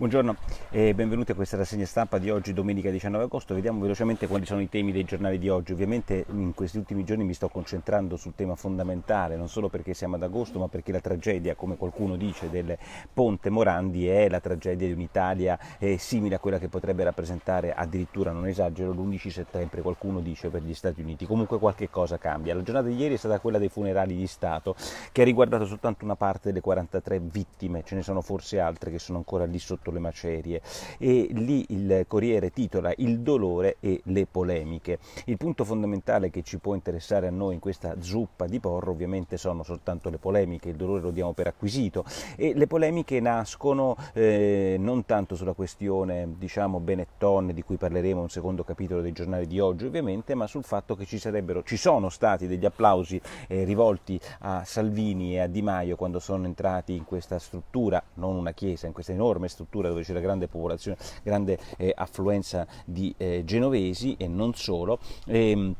Buongiorno e benvenuti a questa rassegna stampa di oggi, domenica 19 agosto. Vediamo velocemente quali sono i temi dei giornali di oggi. Ovviamente in questi ultimi giorni mi sto concentrando sul tema fondamentale, non solo perché siamo ad agosto, ma perché la tragedia, come qualcuno dice, del ponte Morandi è la tragedia di un'Italia eh, simile a quella che potrebbe rappresentare addirittura, non esagero, l'11 settembre, qualcuno dice, per gli Stati Uniti. Comunque qualche cosa cambia. La giornata di ieri è stata quella dei funerali di Stato, che ha riguardato soltanto una parte delle 43 vittime, ce ne sono forse altre che sono ancora lì sotto sotto le macerie e lì il Corriere titola Il dolore e le polemiche. Il punto fondamentale che ci può interessare a noi in questa zuppa di porro ovviamente sono soltanto le polemiche, il dolore lo diamo per acquisito e le polemiche nascono eh, non tanto sulla questione diciamo Benetton di cui parleremo un secondo capitolo dei giornali di oggi ovviamente, ma sul fatto che ci, sarebbero, ci sono stati degli applausi eh, rivolti a Salvini e a Di Maio quando sono entrati in questa struttura, non una chiesa, in questa enorme struttura Bonaventura dove c'era grande popolazione, grande eh, affluenza di eh, genovesi e non solo. E, ehm,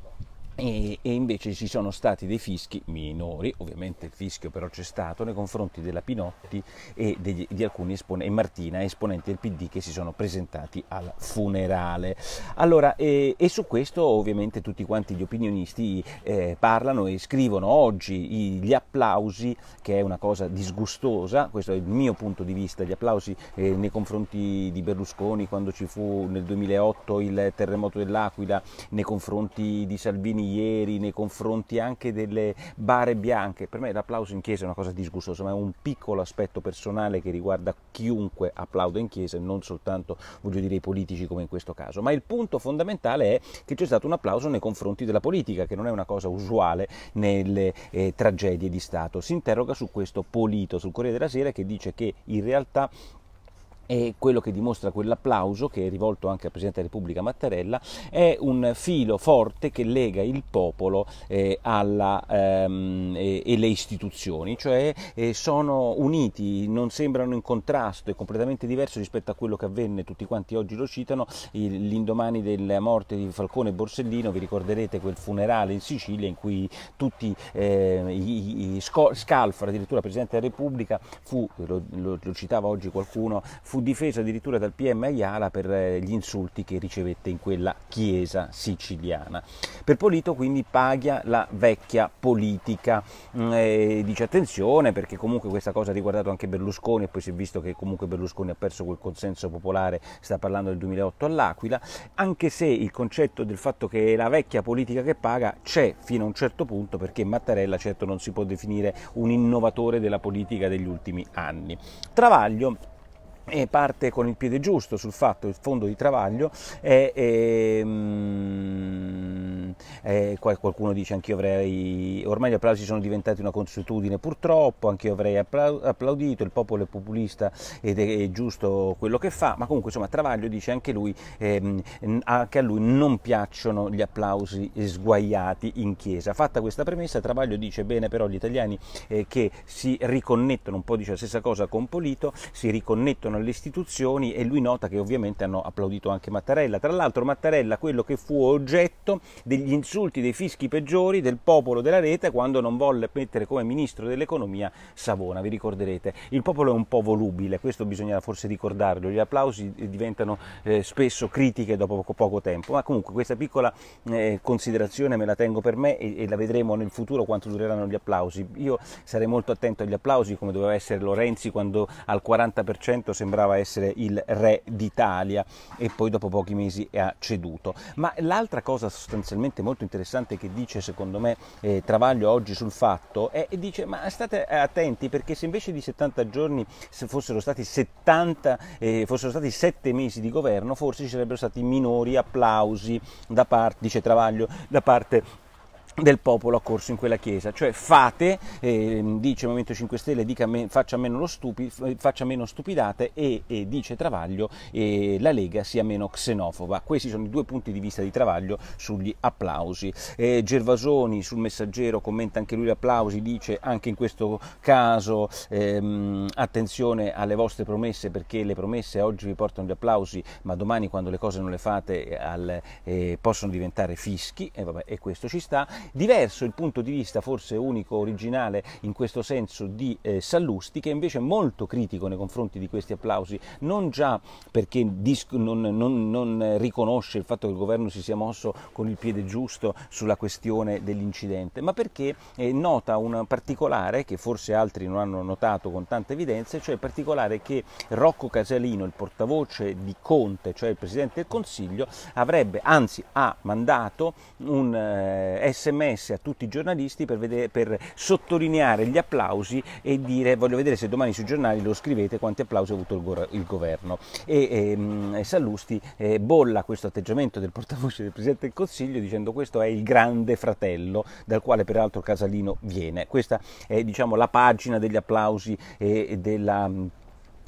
e, e, invece ci sono stati dei fischi minori, ovviamente il fischio però c'è stato, nei confronti della Pinotti e degli, di alcuni esponenti, e Martina, esponenti del PD che si sono presentati al funerale. Allora, e, e su questo ovviamente tutti quanti gli opinionisti eh, parlano e scrivono oggi gli applausi, che è una cosa disgustosa, questo è il mio punto di vista, gli applausi eh, nei confronti di Berlusconi quando ci fu nel 2008 il terremoto dell'Aquila, nei confronti di Salvini ieri nei confronti anche delle bare bianche. Per me l'applauso in chiesa è una cosa disgustosa, ma è un piccolo aspetto personale che riguarda chiunque applaude in chiesa e non soltanto voglio dire i politici come in questo caso. Ma il punto fondamentale è che c'è stato un applauso nei confronti della politica, che non è una cosa usuale nelle eh, tragedie di Stato. Si interroga su questo Polito sul Corriere della Sera che dice che in realtà e quello che dimostra quell'applauso, che è rivolto anche al Presidente della Repubblica Mattarella, è un filo forte che lega il popolo eh, alla, ehm, e, e, le istituzioni, cioè eh, sono uniti, non sembrano in contrasto, è completamente diverso rispetto a quello che avvenne, tutti quanti oggi lo citano, l'indomani della morte di Falcone e Borsellino, vi ricorderete quel funerale in Sicilia in cui tutti eh, i, i Scalfaro, addirittura Presidente della Repubblica, fu, lo, lo, lo citava oggi qualcuno, fu difesa addirittura dal PM Ayala per eh, gli insulti che ricevette in quella chiesa siciliana. Per Polito quindi paga la vecchia politica, mm, e eh, dice attenzione perché comunque questa cosa ha riguardato anche Berlusconi e poi si è visto che comunque Berlusconi ha perso quel consenso popolare, sta parlando del 2008 all'Aquila, anche se il concetto del fatto che è la vecchia politica che paga c'è fino a un certo punto perché Mattarella certo non si può definire un innovatore della politica degli ultimi anni. Travaglio e parte con il piede giusto sul fatto il fondo di travaglio è, è mm, eh, qualcuno dice anch'io avrei, ormai gli applausi sono diventati una consuetudine purtroppo, anch'io avrei applaudito, il popolo è populista ed è, giusto quello che fa, ma comunque insomma Travaglio dice anche, lui, eh, anche a lui non piacciono gli applausi sguaiati in chiesa. Fatta questa premessa Travaglio dice bene però gli italiani eh, che si riconnettono, un po' dice la stessa cosa con Polito, si riconnettono alle istituzioni e lui nota che ovviamente hanno applaudito anche Mattarella, tra l'altro Mattarella quello che fu oggetto degli insulti insulti dei fischi peggiori del popolo della rete quando non volle mettere come ministro dell'economia Savona, vi ricorderete. Il popolo è un po' volubile, questo bisogna forse ricordarlo, gli applausi eh, diventano eh, spesso critiche dopo poco, poco, tempo, ma comunque questa piccola eh, considerazione me la tengo per me e, e, la vedremo nel futuro quanto dureranno gli applausi. Io sarei molto attento agli applausi come doveva essere Lorenzi quando al 40% sembrava essere il re d'Italia e poi dopo pochi mesi ha ceduto. Ma l'altra cosa sostanzialmente molto molto interessante che dice secondo me eh, Travaglio oggi sul fatto è, dice ma state attenti perché se invece di 70 giorni fossero stati 70 eh, fossero stati 7 mesi di governo forse ci sarebbero stati minori applausi da parte dice Travaglio da parte del popolo accorso in quella chiesa, cioè fate, eh, dice Movimento 5 Stelle, me, faccia, meno stupi, faccia, meno stupidate e, e dice Travaglio eh, la Lega sia meno xenofoba. Questi sono i due punti di vista di Travaglio sugli applausi. Eh, Gervasoni sul messaggero commenta anche lui gli applausi, dice anche in questo caso ehm, attenzione alle vostre promesse perché le promesse oggi vi portano gli applausi ma domani quando le cose non le fate eh, al, eh, possono diventare fischi e, vabbè, e questo ci sta Diverso il punto di vista, forse unico, originale in questo senso di eh, Sallusti, che è invece è molto critico nei confronti di questi applausi, non già perché non, non, non riconosce il fatto che il governo si sia mosso con il piede giusto sulla questione dell'incidente, ma perché eh, nota un particolare che forse altri non hanno notato con tante evidenze, cioè il particolare che Rocco Casalino, il portavoce di Conte, cioè il Presidente del Consiglio, avrebbe, anzi ha mandato un eh, SMS sms a tutti i giornalisti per, vedere, per, sottolineare gli applausi e dire voglio vedere se domani sui giornali lo scrivete quanti applausi ha avuto il, go- il governo. E, e ehm, Sallusti eh, bolla questo atteggiamento del portavoce del Presidente del Consiglio dicendo questo è il grande fratello dal quale peraltro Casalino viene. Questa è diciamo, la pagina degli applausi e della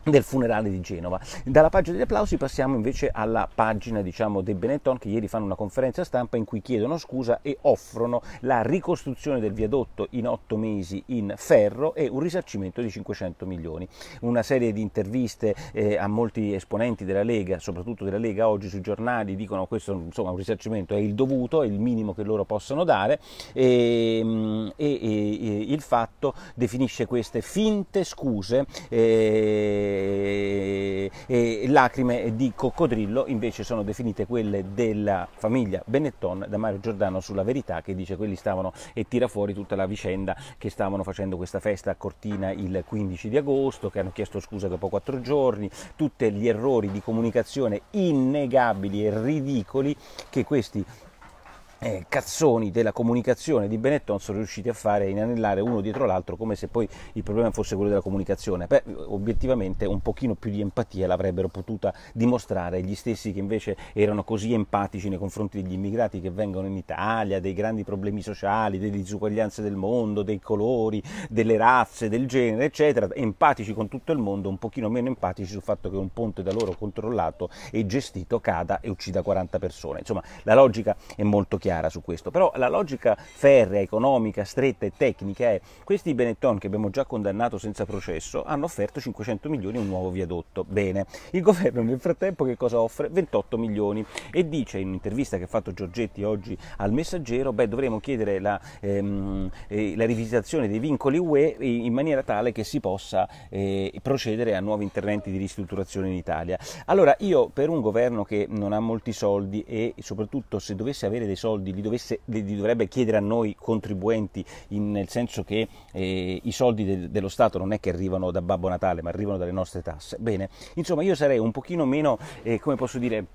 del funerale di Genova. Dalla pagina degli applausi passiamo invece alla pagina diciamo, dei Benetton che ieri fanno una conferenza stampa in cui chiedono scusa e offrono la ricostruzione del viadotto in otto mesi in ferro e un risarcimento di 500 milioni. Una serie di interviste eh, a molti esponenti della Lega, soprattutto della Lega oggi sui giornali, dicono che questo insomma, un risarcimento è il dovuto, è il minimo che loro possono dare ehm, e, e, e il fatto definisce queste finte scuse. Eh, e, lacrime di coccodrillo invece sono definite quelle della famiglia Benetton da Mario Giordano sulla verità che dice quelli stavano e tira fuori tutta la vicenda che stavano facendo questa festa a Cortina il 15 di agosto, che hanno chiesto scusa dopo quattro giorni, tutti gli errori di comunicazione innegabili e ridicoli che questi eh, cazzoni della comunicazione di Benetton sono riusciti a fare inanellare uno dietro l'altro come se poi il problema fosse quello della comunicazione. Beh, obiettivamente un pochino più di empatia l'avrebbero potuta dimostrare gli stessi che invece erano così empatici nei confronti degli immigrati che vengono in Italia, dei grandi problemi sociali, delle disuguaglianze del mondo, dei colori, delle razze, del genere, eccetera, empatici con tutto il mondo, un pochino meno empatici sul fatto che un ponte da loro controllato e gestito cada e uccida 40 persone. Insomma, la logica è molto chiara chiara su questo, però la logica ferrea, economica, stretta e tecnica è questi Benetton che abbiamo già condannato senza processo hanno offerto 500 milioni a un nuovo viadotto. Bene, il governo nel frattempo che cosa offre? 28 milioni e dice in un'intervista che ha fatto Giorgetti oggi al Messaggero, beh dovremo chiedere la, ehm, eh, la rivisitazione dei vincoli UE in maniera tale che si possa eh, procedere a nuovi interventi di ristrutturazione in Italia. Allora io per un governo che non ha molti soldi e soprattutto se dovesse avere dei soldi soldi li, dovesse, li dovrebbe chiedere a noi contribuenti, in, nel senso che eh, i soldi de, dello Stato non è che arrivano da Babbo Natale, ma arrivano dalle nostre tasse. Bene, insomma io sarei un pochino meno, eh, come posso dire,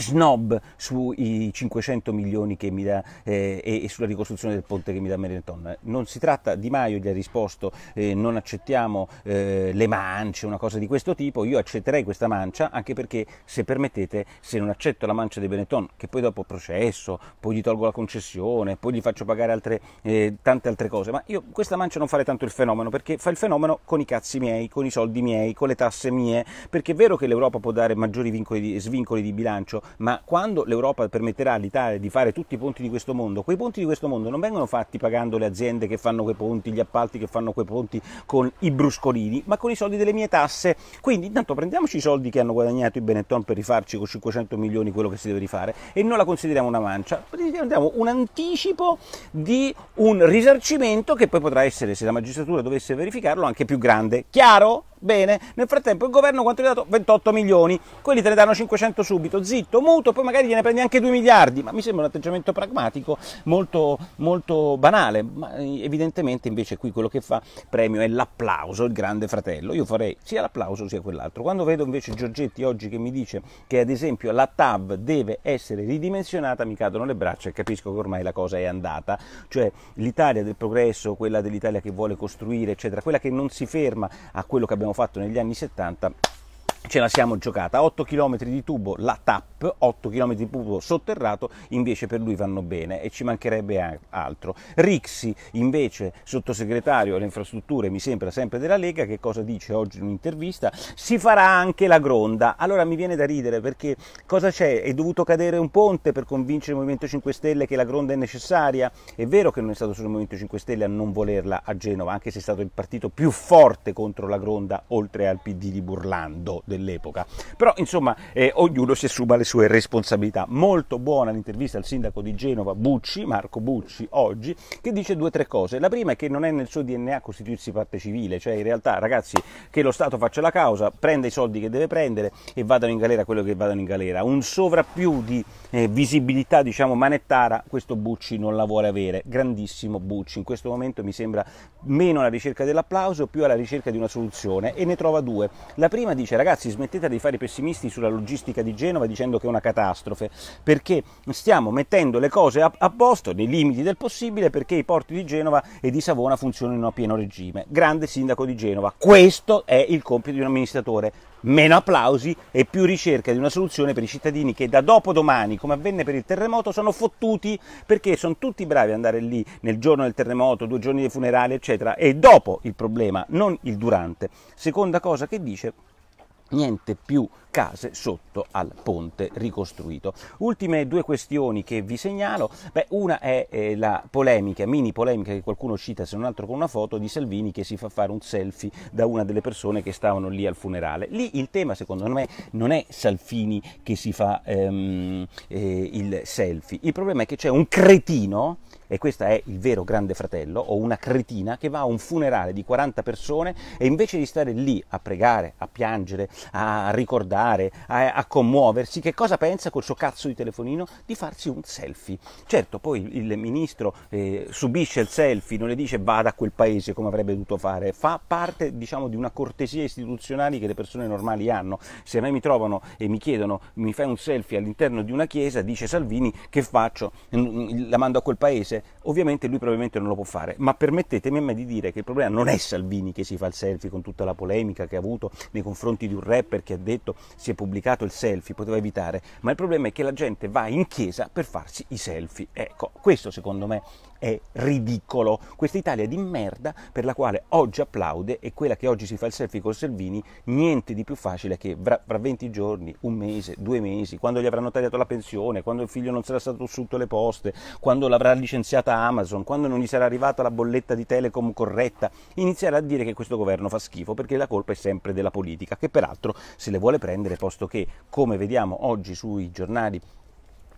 snob sui 500 milioni che mi dà, eh, e, sulla ricostruzione del ponte che mi dà Benetton. Non si tratta, Di Maio gli ha risposto eh, non accettiamo eh, le mance, una cosa di questo tipo, io accetterei questa mancia anche perché se permettete, se non accetto la mancia di Benetton, che poi dopo processo, poi gli tolgo la concessione, poi gli faccio pagare altre, eh, tante altre cose, ma io questa mancia non farei tanto il fenomeno perché fa il fenomeno con i cazzi miei, con i soldi miei, con le tasse mie, perché è vero che l'Europa può dare maggiori vincoli di, svincoli di bilancio, ma quando l'Europa permetterà all'Italia di fare tutti i ponti di questo mondo, quei ponti di questo mondo non vengono fatti pagando le aziende che fanno quei ponti, gli appalti che fanno quei ponti con i bruscolini, ma con i soldi delle mie tasse. Quindi intanto prendiamoci i soldi che hanno guadagnato i Benetton per rifarci con 500 milioni quello che si deve rifare e non la consideriamo una mancia, consideriamo un anticipo di un risarcimento che poi potrà essere, se la magistratura dovesse verificarlo, anche più grande. Chiaro? Bene, nel frattempo il governo quanto gli ha dato? 28 milioni, quelli te ne danno 500 subito, zitto, muto, poi magari gliene prendi anche 2 miliardi, ma mi sembra un atteggiamento pragmatico molto, molto banale, ma eh, evidentemente invece qui quello che fa premio è l'applauso, il grande fratello, io farei sia l'applauso sia quell'altro. Quando vedo invece Giorgetti oggi che mi dice che ad esempio la TAV deve essere ridimensionata, mi cadono le braccia e capisco che ormai la cosa è andata, cioè l'Italia del progresso, quella dell'Italia che vuole costruire, eccetera, quella che non si ferma a quello che abbiamo abbiamo fatto negli anni 70 ce la siamo giocata, 8 km di tubo la TAP, 8 km di tubo sotterrato invece per lui vanno bene e ci mancherebbe altro. Rixi invece, sottosegretario alle infrastrutture mi sembra sempre della Lega, che cosa dice oggi in un'intervista? Si farà anche la gronda, allora mi viene da ridere perché cosa c'è? È dovuto cadere un ponte per convincere il Movimento 5 Stelle che la gronda è necessaria? È vero che non è stato solo il Movimento 5 Stelle a non volerla a Genova, anche se è stato il partito più forte contro la gronda oltre al PD di Burlando del dell'epoca. Però insomma eh, ognuno si assuma le sue responsabilità. Molto buona l'intervista al sindaco di Genova Bucci, Marco Bucci, oggi, che dice due o tre cose. La prima è che non è nel suo DNA costituirsi parte civile, cioè in realtà ragazzi che lo Stato faccia la causa, prenda i soldi che deve prendere e vadano in galera quello che vadano in galera. Un sovrappiù di eh, visibilità diciamo manettara questo Bucci non la vuole avere. Grandissimo Bucci, in questo momento mi sembra meno alla ricerca dell'applauso, più alla ricerca di una soluzione e ne trova due. La prima dice ragazzi ragazzi smettete di fare i pessimisti sulla logistica di Genova dicendo che è una catastrofe, perché stiamo mettendo le cose a, a posto, nei limiti del possibile, perché i porti di Genova e di Savona funzionino a pieno regime. Grande sindaco di Genova, questo è il compito di un amministratore. Meno applausi e più ricerca di una soluzione per i cittadini che da dopodomani, come avvenne per il terremoto, sono fottuti perché sono tutti bravi ad andare lì nel giorno del terremoto, due giorni dei funerali, eccetera, e dopo il problema, non il durante. Seconda cosa che dice niente più case sotto al ponte ricostruito. Ultime due questioni che vi segnalo, Beh, una è eh, la polemica, mini polemica che qualcuno cita se non altro con una foto di Salvini che si fa fare un selfie da una delle persone che stavano lì al funerale. Lì il tema secondo me non è Salvini che si fa ehm, eh, il selfie, il problema è che c'è un cretino e questo è il vero grande fratello, o una cretina che va a un funerale di 40 persone e invece di stare lì a pregare, a piangere, a ricordare, a, a commuoversi, che cosa pensa col suo cazzo di telefonino? Di farsi un selfie. Certo, poi il ministro eh, subisce il selfie, non le dice vada a quel paese come avrebbe dovuto fare, fa parte diciamo di una cortesia istituzionale che le persone normali hanno. Se a me mi trovano e mi chiedono mi fai un selfie all'interno di una chiesa, dice Salvini che faccio? La mando a quel paese? dice ovviamente lui probabilmente non lo può fare, ma permettetemi a me di dire che il problema non è Salvini che si fa il selfie con tutta la polemica che ha avuto nei confronti di un rapper che ha detto si è pubblicato il selfie, poteva evitare, ma il problema è che la gente va in chiesa per farsi i selfie. Ecco, questo secondo me è ridicolo. Questa Italia di merda per la quale oggi applaude e quella che oggi si fa il selfie con Salvini, niente di più facile che fra, 20 giorni, un mese, due mesi, quando gli avranno tagliato la pensione, quando il figlio non sarà stato sotto le poste, quando l'avrà licenziata Amazon, quando non gli sarà arrivata la bolletta di Telecom corretta, inizierà a dire che questo governo fa schifo perché la colpa è sempre della politica, che peraltro se le vuole prendere posto che, come vediamo oggi sui giornali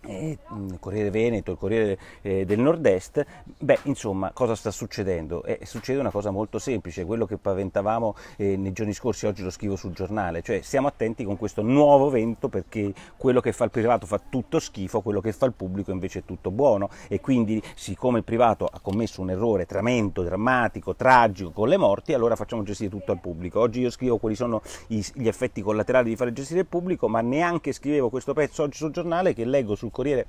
eh, Corriere Veneto, il Corriere eh, del Nord-Est, beh insomma cosa sta succedendo? Eh, succede una cosa molto semplice, quello che paventavamo eh, nei giorni scorsi, oggi lo scrivo sul giornale, cioè siamo attenti con questo nuovo vento perché quello che fa il privato fa tutto schifo, quello che fa il pubblico invece è tutto buono e quindi siccome il privato ha commesso un errore tremendo, drammatico, tragico con le morti, allora facciamo gestire tutto al pubblico. Oggi io scrivo quali sono gli effetti collaterali di fare gestire il pubblico, ma neanche scrivevo questo pezzo oggi sul giornale che leggo su sul Corriere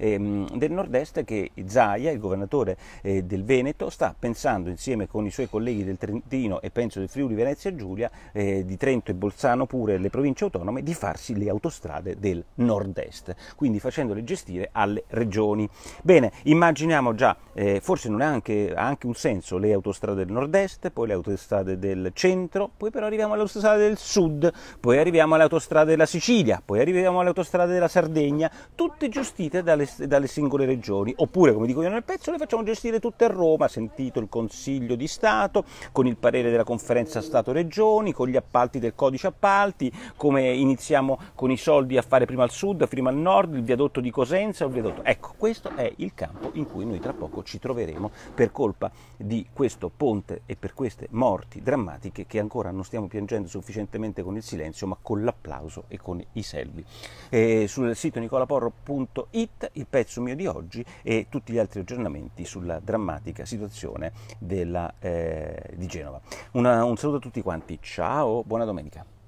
ehm, del nord-est che Zaia, il governatore eh, del Veneto, sta pensando insieme con i suoi colleghi del Trentino e penso del Friuli Venezia Giulia, eh, di Trento e Bolzano pure le province autonome, di farsi le autostrade del nord-est, quindi facendole gestire alle regioni. Bene, immaginiamo già, eh, forse non ha anche, ha anche un senso, le autostrade del nord-est, poi le autostrade del centro, poi però arriviamo alle autostrade del sud, poi arriviamo alle autostrade della Sicilia, poi arriviamo alle autostrade della Sardegna, tutte gestite dalle dalle singole regioni, oppure come dico io nel pezzo le facciamo gestire tutte a Roma, sentito il Consiglio di Stato, con il parere della conferenza Stato-Regioni, con gli appalti del codice appalti, come iniziamo con i soldi a fare prima al sud, prima al nord, il viadotto di Cosenza, il viadotto... Ecco, questo è il campo in cui noi tra poco ci troveremo per colpa di questo ponte e per queste morti drammatiche che ancora non stiamo piangendo sufficientemente con il silenzio, ma con l'applauso e con i selvi. Eh, sul sito nicolaporro.it il pezzo mio di oggi e tutti gli altri aggiornamenti sulla drammatica situazione della, eh, di Genova. Una, un saluto a tutti quanti, ciao, buona domenica.